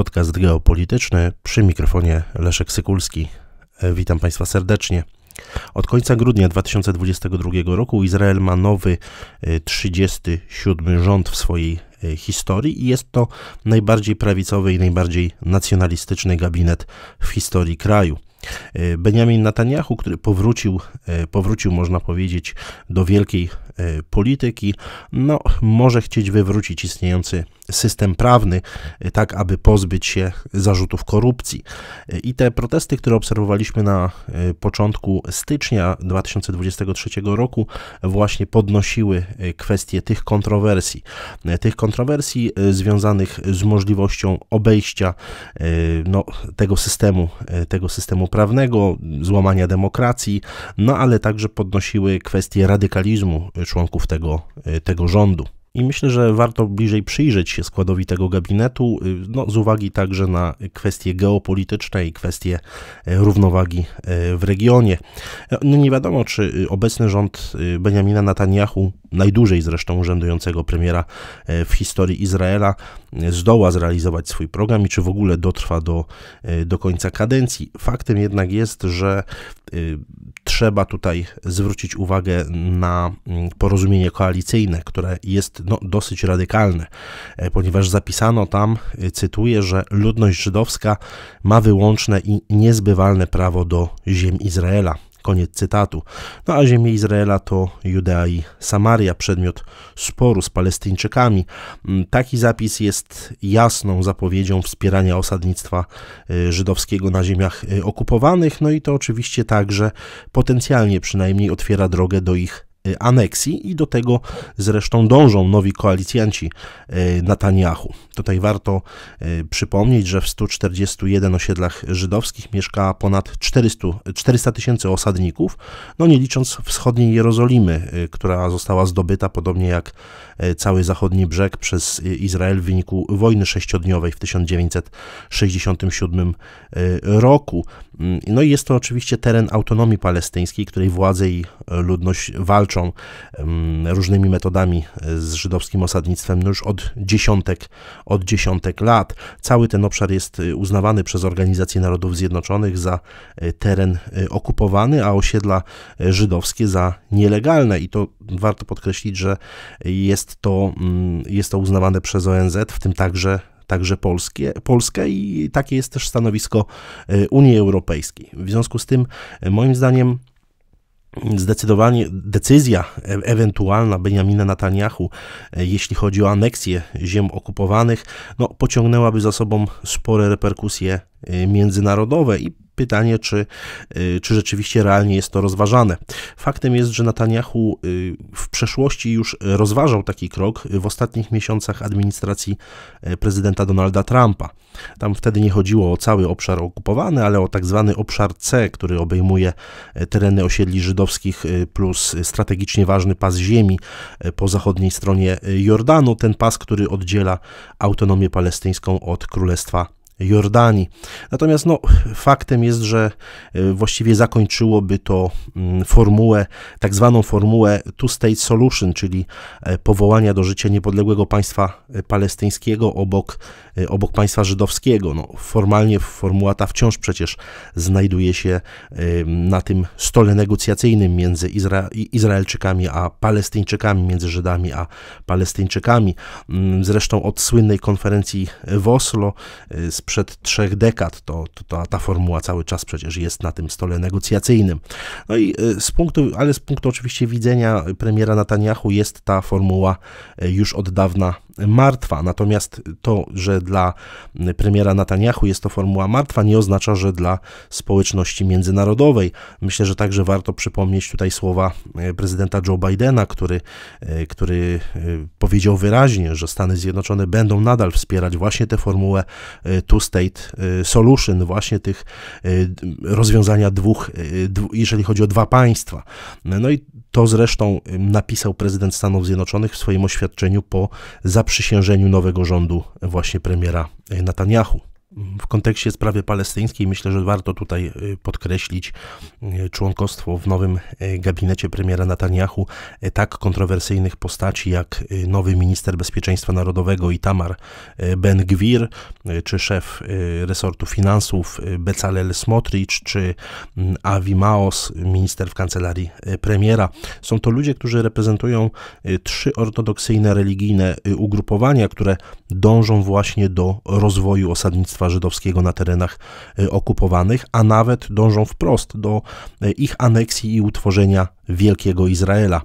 podcast geopolityczny przy mikrofonie Leszek Sykulski. E, witam Państwa serdecznie. Od końca grudnia 2022 roku Izrael ma nowy 37 e, rząd w swojej e, historii i jest to najbardziej prawicowy i najbardziej nacjonalistyczny gabinet w historii kraju. Benjamin Netanyahu, który powrócił, powrócił można powiedzieć, do wielkiej E, polityki, no, może chcieć wywrócić istniejący system prawny, e, tak aby pozbyć się zarzutów korupcji. E, I te protesty, które obserwowaliśmy na początku stycznia 2023 roku, właśnie podnosiły kwestie tych kontrowersji. Tych kontrowersji związanych z możliwością obejścia no, tego systemu, tego systemu prawnego, złamania demokracji, no ale także podnosiły kwestie radykalizmu członków tego, y, tego rządu. I myślę, że warto bliżej przyjrzeć się składowi tego gabinetu, y, no, z uwagi także na kwestie geopolityczne i kwestie y, równowagi w regionie. No, nie wiadomo, czy obecny rząd Benjamina Netanyahu najdłużej zresztą urzędującego premiera e, w historii Izraela, e, zdoła zrealizować swój program i czy w ogóle dotrwa do, e, do końca kadencji. Faktem jednak jest, że trzeba tutaj zwrócić uwagę na mm, porozumienie koalicyjne, które jest no, dosyć radykalne, ponieważ zapisano tam, cytuję, że ludność żydowska ma wyłączne i niezbywalne prawo do ziem Izraela. Koniec cytatu. No a ziemię Izraela to Judea i Samaria, przedmiot sporu z Palestyńczykami. Mm, taki zapis jest jasną zapowiedzią wspierania osadnictwa y, żydowskiego na ziemiach y, okupowanych, no i to oczywiście także potencjalnie przynajmniej otwiera drogę do ich Y, aneksji i do tego zresztą dążą nowi koalicjanci y, Netanyahu. Tutaj warto y, przypomnieć, że w 141 osiedlach żydowskich mieszka ponad 400, 400 tysięcy osadników, no nie licząc wschodniej Jerozolimy, która została zdobyta podobnie jak cały zachodni brzeg przez Izrael w wyniku wojny sześciodniowej w 1967 roku. Mm, no i jest to oczywiście teren autonomii palestyńskiej, której władze i ludność walczą walczą różnymi metodami e, z żydowskim osadnictwem no już od dziesiątek, od dziesiątek lat. Cały ten obszar jest e, uznawany przez Organizację Narodów Zjednoczonych za e, teren okupowany, a osiedla żydowskie za nielegalne. I to warto podkreślić, że jest to, mm, jest to uznawane przez ONZ, w tym także także polskie, Polskę i takie jest też stanowisko Unii Europejskiej. W związku z tym, moim zdaniem, Zdecydowanie decyzja e- ewentualna Benjamina Netanyahu, e, jeśli chodzi o aneksję ziem okupowanych, no, pociągnęłaby za sobą spore reperkusje Y, międzynarodowe i pytanie, czy, y, czy rzeczywiście realnie jest to rozważane. Faktem jest, że Netanyahu y, w przeszłości już rozważał taki krok w ostatnich miesiącach administracji prezydenta Donalda Trumpa. Tam wtedy nie chodziło o cały obszar okupowany, ale o tak zwany obszar C, który obejmuje tereny osiedli żydowskich plus strategicznie ważny pas ziemi po zachodniej stronie Jordanu, ten pas, który oddziela autonomię palestyńską od Królestwa Jordanii. Natomiast no, faktem jest, że e, właściwie zakończyłoby to mm, formułę, tak zwaną formułę two-state solution, czyli e, powołania do życia niepodległego państwa e, palestyńskiego obok, obok państwa żydowskiego. No, formalnie formuła ta wciąż przecież znajduje się na tym stole negocjacyjnym między Izra Izraelczykami a Palestyńczykami, między Żydami a Palestyńczykami. Mm, zresztą od słynnej konferencji w Oslo z sprzed trzech dekad. To, to, ta formuła cały czas przecież jest na tym stole negocjacyjnym. No i y, z punktu, ale z punktu oczywiście widzenia premiera Netanyahu jest ta formuła y, już od dawna martwa. Natomiast to, że dla premiera Netanyahu jest to formuła martwa, nie oznacza, że dla społeczności międzynarodowej. Myślę, że także warto przypomnieć tutaj słowa e, prezydenta Joe Bidena, który, e, który e, powiedział wyraźnie, że Stany Zjednoczone będą nadal wspierać właśnie tę formułę two-state solution, właśnie tych rozwiązania dwóch, jeżeli chodzi o dwa państwa. No i to zresztą napisał prezydent Stanów Zjednoczonych w swoim oświadczeniu po zakończeniu zaprzysiężeniu nowego rządu właśnie premiera Netanyahu w kontekście sprawy palestyńskiej myślę, że warto tutaj y, podkreślić y, członkostwo w nowym y, gabinecie premiera Netanyahu tak kontrowersyjnych postaci jak nowy minister bezpieczeństwa narodowego Itamar Ben-Gvir, czy szef resortu finansów Becalel Smotrich, czy mm, Avi Maos, minister w kancelarii premiera. Są to ludzie, którzy reprezentują trzy ortodoksyjne religijne ugrupowania, które dążą właśnie do rozwoju osadnictwa państwa żydowskiego na terenach y, okupowanych, a nawet dążą wprost do y, ich aneksji i utworzenia Wielkiego Izraela.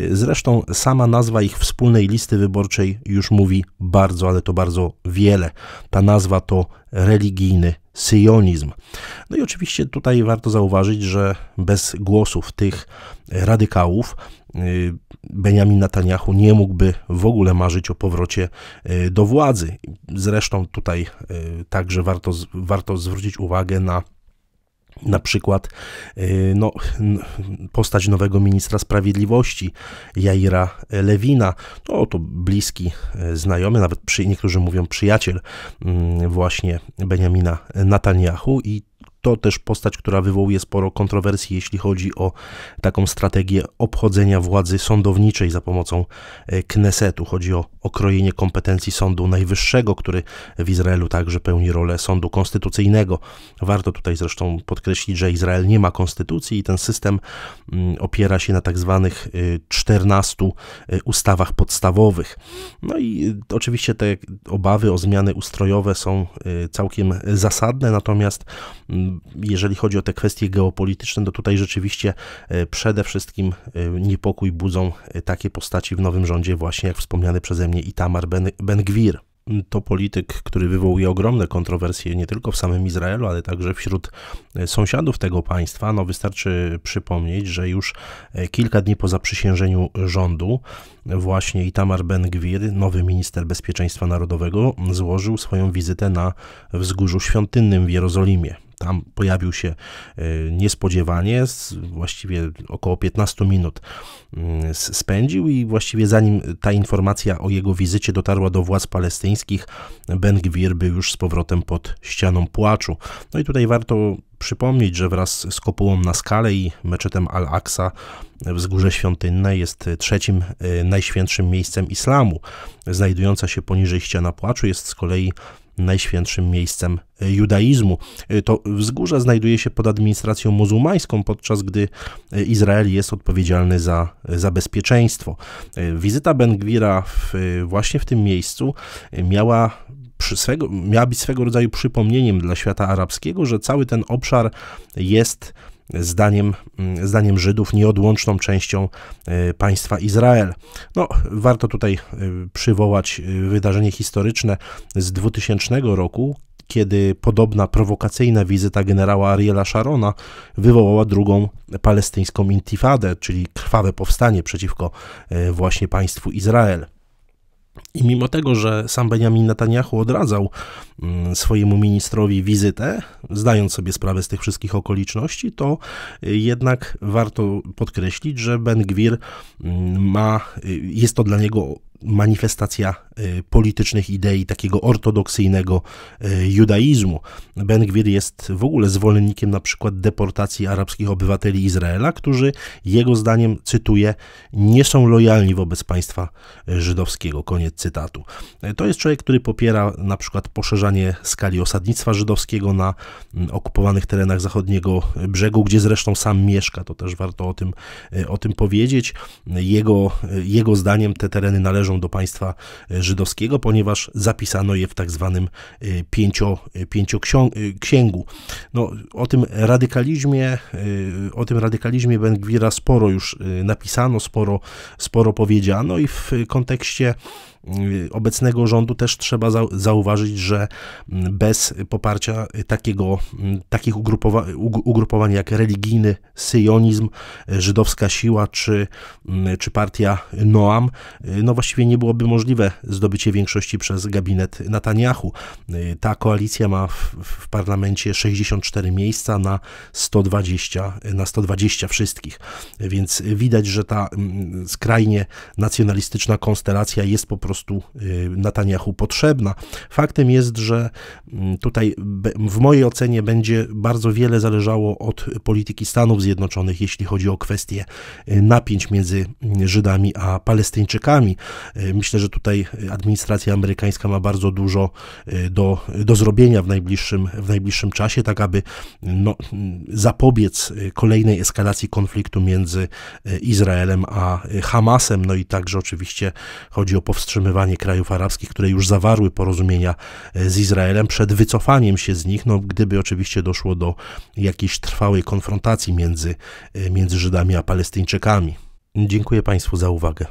Y, zresztą sama nazwa ich wspólnej listy wyborczej już mówi bardzo, ale to bardzo wiele. Ta nazwa to religijny syjonizm. No i oczywiście tutaj warto zauważyć, że bez głosów tych radykałów y, Benjamin Netanyahu nie mógłby w ogóle marzyć o powrocie y, do władzy. Zresztą tutaj y, także warto, warto zwrócić uwagę na na przykład y, no, postać nowego ministra sprawiedliwości Jaira Lewina, no, to bliski y, znajomy, nawet przy, niektórzy mówią przyjaciel mm, właśnie Benjamina Netanyahu i to też postać, która wywołuje sporo kontrowersji, jeśli chodzi o taką strategię obchodzenia władzy sądowniczej za pomocą e, Knesetu. Chodzi o okrojenie kompetencji Sądu Najwyższego, który w Izraelu także pełni rolę sądu konstytucyjnego. Warto tutaj zresztą podkreślić, że Izrael nie ma konstytucji i ten system mm, opiera się na tak zwanych 14 e, e, ustawach podstawowych. No i oczywiście te obawy o zmiany ustrojowe są całkiem zasadne, natomiast mm, jeżeli chodzi o te kwestie geopolityczne, to tutaj rzeczywiście e, przede wszystkim e, niepokój budzą e, takie postaci w nowym rządzie, właśnie jak wspomniany przeze mnie Itamar Ben, Gwir to polityk, który wywołuje ogromne kontrowersje nie tylko w samym Izraelu, ale także wśród sąsiadów tego państwa. No wystarczy przypomnieć, że już kilka dni po zaprzysiężeniu rządu właśnie Itamar Ben-Gwir, nowy minister bezpieczeństwa narodowego, złożył swoją wizytę na wzgórzu świątynnym w Jerozolimie. Tam pojawił się e, niespodziewanie, właściwie około 15 minut mm, spędził i właściwie zanim ta informacja o jego wizycie dotarła do władz palestyńskich, Ben Gwir był już z powrotem pod ścianą płaczu. No i tutaj warto przypomnieć, że wraz z kopułą na skale i meczetem Al-Aqsa wzgórze świątynne jest trzecim e, najświętszym miejscem islamu. Znajdująca się poniżej ściana płaczu jest z kolei najświętszym miejscem e, judaizmu. E, to wzgórze znajduje się pod administracją muzułmańską, podczas gdy e, Izrael jest odpowiedzialny za, za bezpieczeństwo. Wizyta Ben-Gwira właśnie w tym miejscu miała swego, miała być swego rodzaju przypomnieniem dla świata arabskiego, że cały ten obszar jest zdaniem, mm, zdaniem Żydów nieodłączną częścią e, państwa Izrael. No, warto tutaj e, przywołać e, wydarzenie historyczne z 2000 roku, kiedy podobna prowokacyjna wizyta generała Ariela Sharona wywołała drugą palestyńską intifadę, czyli krwawe powstanie przeciwko właśnie państwu Izrael. I mimo tego, że sam Benjamin Netanyahu odradzał mm, swojemu ministrowi wizytę, zdając sobie sprawę z tych wszystkich okoliczności, to jednak warto podkreślić, że Ben Gwir mm, ma, y, jest to dla niego manifestacja y, politycznych idei takiego ortodoksyjnego y, judaizmu. Ben Gwir jest w ogóle zwolennikiem na przykład deportacji arabskich obywateli Izraela, którzy jego zdaniem, cytuję, nie są lojalni wobec państwa żydowskiego. Koniec cytatu. To jest człowiek, który popiera na przykład poszerzanie skali osadnictwa żydowskiego na mm, okupowanych terenach zachodniego brzegu, gdzie zresztą sam mieszka, to też warto o tym, y, o tym powiedzieć. Jego, jego zdaniem te tereny należą należą do państwa e, żydowskiego, ponieważ zapisano je w tak zwanym e, pięcio, e, pięcioksięgu. No, o tym radykalizmie, o tym radykalizmie Bengwira sporo już napisano, sporo, sporo powiedziano i w kontekście obecnego rządu też trzeba zauważyć, że bez poparcia takiego, takich ugrupowa ugrupowań jak religijny syjonizm, żydowska siła czy, czy partia Noam, no właściwie nie byłoby możliwe zdobycie większości przez gabinet Netanyahu. Ta koalicja ma w, w parlamencie 64 miejsca na 120, na 120 wszystkich, więc widać, że ta skrajnie nacjonalistyczna konstelacja jest po prostu prostu y, Netanyahu potrzebna. Faktem jest, że mm, tutaj w mojej ocenie będzie bardzo wiele zależało od polityki Stanów Zjednoczonych, jeśli chodzi o kwestie y, napięć między mm, Żydami a Palestyńczykami. Y, myślę, że tutaj administracja amerykańska ma bardzo dużo do, do zrobienia w najbliższym, w najbliższym czasie, tak aby no, mm, zapobiec kolejnej eskalacji konfliktu między Izraelem a Hamasem. No i także oczywiście chodzi o powstrzymanie powstrzymywanie krajów arabskich, które już zawarły porozumienia e, z Izraelem przed wycofaniem się z nich, no, gdyby oczywiście doszło do jakiejś trwałej konfrontacji między, e, między Żydami a Palestyńczykami. Dziękuję Państwu za uwagę.